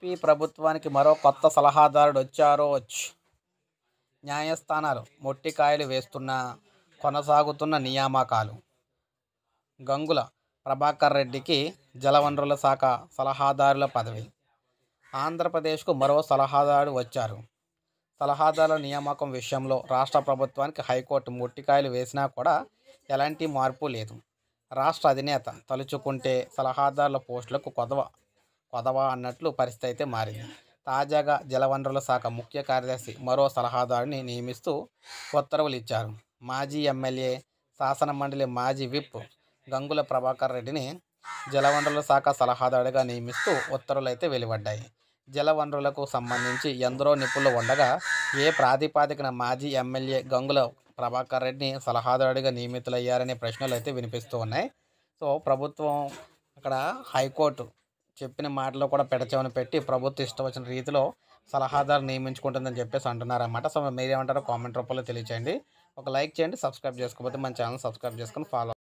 AP ప్రభుత్వానికి మరో కొత్త సలహాదారుడు వచ్చారో న్యాయస్థానాలు మొట్టికాయలు వేస్తున్న కొనసాగుతున్న నియామకాలు గంగుల ప్రభాకర్ రెడ్డికి జలవనరుల శాఖ సలహాదారుల పదవి ఆంధ్రప్రదేశ్కు మరో సలహాదారుడు వచ్చారు సలహాదారుల నియామకం విషయంలో రాష్ట్ర ప్రభుత్వానికి హైకోర్టు మొట్టికాయలు వేసినా కూడా ఎలాంటి మార్పు లేదు రాష్ట్ర అధినేత తలుచుకుంటే సలహాదారుల పోస్టులకు కొదవ కొదవా అన్నట్లు పరిస్థితి అయితే మారింది తాజాగా జలవనరుల శాఖ ముఖ్య కార్యదర్శి మరో సలహాదారుని నియమిస్తూ ఉత్తర్వులు ఇచ్చారు మాజీ ఎమ్మెల్యే శాసన మండలి మాజీ విప్ గంగుల ప్రభాకర్ రెడ్డిని జలవనరుల శాఖ సలహాదారుడిగా నియమిస్తూ ఉత్తర్వులు అయితే వెలువడ్డాయి జలవనరులకు సంబంధించి ఎందరో నిపుణులు ఉండగా ఏ ప్రాతిపాదికన మాజీ ఎమ్మెల్యే గంగుల ప్రభాకర్ రెడ్డిని సలహాదారుడిగా నియమితులయ్యారనే ప్రశ్నలు అయితే వినిపిస్తూ ఉన్నాయి సో ప్రభుత్వం అక్కడ హైకోర్టు చెప్పిన మాటలో కూడా పెడచమని పెట్టి ప్రభుత్వం ఇష్టం వచ్చిన రీతిలో సలహాదారు నియమించుకుంటుందని చెప్పేసి అంటున్నారన్నమాట సో మీరేమంటారో కామెంట్ రూపంలో తెలియచేయండి ఒక లైక్ చేయండి సబ్స్క్రైబ్ చేసుకోకపోతే మన ఛానల్ సబ్స్క్రైబ్ చేసుకుని ఫాలో